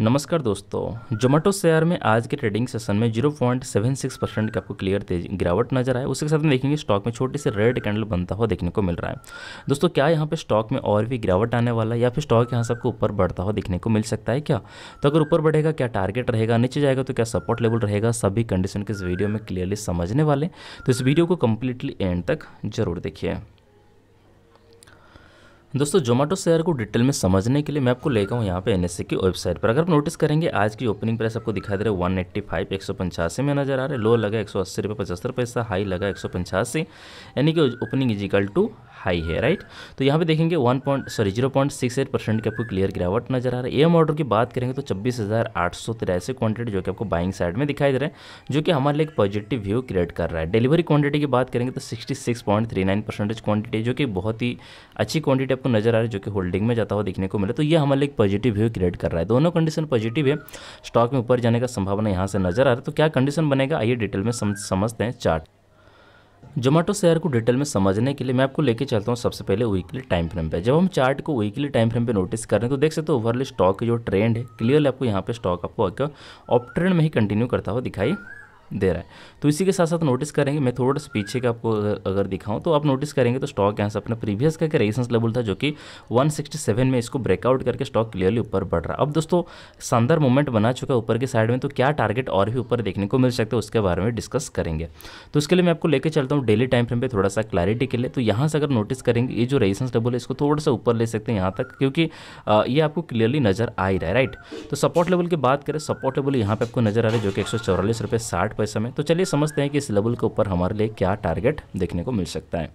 नमस्कार दोस्तों जोमेटो शेयर में आज के ट्रेडिंग सेशन में 0.76 परसेंट की आपको क्लियर तेज गिरावट नजर आए उसके साथ में देखेंगे स्टॉक में छोटी से रेड कैंडल बनता हुआ देखने को मिल रहा है दोस्तों क्या यहाँ पे स्टॉक में और भी गिरावट आने वाला है या फिर स्टॉक यहाँ से आपको ऊपर बढ़ता हुआ देखने को मिल सकता है क्या तो अगर ऊपर बढ़ेगा क्या टारगेट रहेगा नीचे जाएगा तो क्या सपोर्ट लेवल रहेगा सभी कंडीशन के इस वीडियो में क्लियरली समझने वाले तो इस वीडियो को कम्प्लीटली एंड तक जरूर देखिए दोस्तों जोमेटो शेयर को डिटेल में समझने के लिए मैं आपको लेकर हूँ यहाँ पे एनएससी e की वेबसाइट पर अगर आप नोटिस करेंगे आज की ओपनिंग प्राइस आपको दिखाई दे रहा है वन एट्टी फाइव एक सौ पंचासी में नजर आ रहा है लो लगा एक सौ अस्सी रुपये पचहत्तर पैसा हाई लगा एक सौ पंचासी यानी कि ओपनिंग इजिकल टू हाई है राइट तो यहाँ पे देखेंगे one point sorry zero point six eight percent की आपको क्लियर गिरावट नजर आ रहा है एम ऑर्डर की बात करेंगे तो छब्बीस हज़ार आठ सौ तिरासी क्वांटिटी जो कि आपको बाइंग साइड में दिखाई दे रहा है जो कि हमारे लिए एक पॉजिटिव व्यू क्रिएट कर रहा है डिलीवरी क्वांटिटी की बात करेंगे तो sixty six point three nine percentage quantity जो कि बहुत ही अच्छी क्वांटिटी आपको नजर आ रही है जो कि होल्डिंग में जाता हुआ देखने को मिले तो ये हमारे लिए एक पॉजिटिव व्यू क्रिएट कर रहा है दोनों कंडीशन पॉजिटिव है स्टॉक में ऊपर जाने का संभावना यहाँ से नजर आ रहा है तो क्या कंडीशन बनेगा आइए डिटेल में समझते हैं चार्ट जोमेटो शेयर को डिटेल में समझने के लिए मैं आपको लेके चलता हूँ सबसे पहले वीकली टाइम फ्रेम पे जब हम चार्ट को वीकली टाइम फ्रेम पे नोटिस कर रहे हैं तो देख सकते हो ओवरली स्टॉक की जो ट्रेंड है क्लियरली आपको यहाँ पे स्टॉक आपको ऑप ट्रेंड में ही कंटिन्यू करता हुआ दिखाई दे रहा है तो इसी के साथ साथ नोटिस करेंगे मैं थोड़ा सा पीछे का आपको अगर दिखाऊं तो आप नोटिस करेंगे तो स्टॉक यहाँ से अपना प्रीवियस का रेजिस्टेंस लेवल था जो कि 167 में इसको ब्रेकआउट करके स्टॉक क्लियरली ऊपर बढ़ रहा है अब दोस्तों शानदार मूवमेंट बना चुका है ऊपर के साइड में तो क्या टारगेट और भी ऊपर देखने को मिल सकता है उसके बारे में डिस्कस करेंगे तो उसके लिए मैं आपको लेकर चलता हूँ डेली टाइम फ्रेम पर थोड़ा सा क्लैरिटी के लिए तो यहाँ से अगर नोटिस करेंगे ये जो रेजिस्टेंस लेवल है इसको थोड़ा सा ऊपर ले सकते हैं यहाँ तक क्योंकि ये आपको क्लियरली नजर आ ही रहा है राइट तो सपोर्ट लेवल की बात करें सपोर्ट लेवल यहाँ पर आपको नजर आ रहा है जो कि एक सौ पर समय तो चलिए समझते हैं कि इस लेवल के ऊपर हमारे लिए क्या टारगेट देखने को मिल सकता है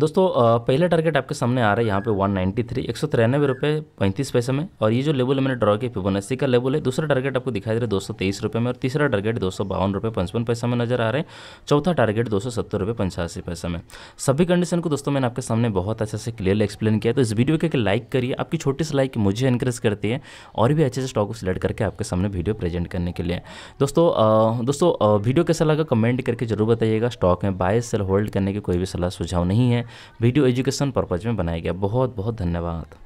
दोस्तों पहला टारगेट आपके सामने आ रहा है यहाँ पे वन नाइन्टी थ्री एक सौ तिरानवे रुपये पैंतीस पैसे में और ये जो लेवल है मैंने ड्रॉ किया फिबोनाची का लेवल है दूसरा टारगेट आपको दिखाई दे रहा है दो सौ तेईस रुपये में और तीसरा टारगेट दो सौ बावन रुपये पचपन पैसा में नजर आ रहे हैं चौथा टारगेट दो सौ सत्तर रुपये पंचासी पैसा में सभी कंडीशन को दोस्तों मैंने आपके सामने बहुत अच्छे से क्लियरली एक्सप्लेन किया तो इस वीडियो के लाइक करिए आपकी छोटी सी लाइक मुझे इंक्रेज करती है और भी अच्छे से स्टॉक को सिलेक्ट करके आपके सामने वीडियो प्रेजेंट करने के लिए दोस्तों दोस्तों वीडियो कैसा लगा कमेंट करके जरूर बताइएगा स्टॉक में बाय सेल होल्ड करने की कोई भी सलाह सुझाव नहीं है वीडियो एजुकेशन पर्पज़ में बनाया गया बहुत बहुत धन्यवाद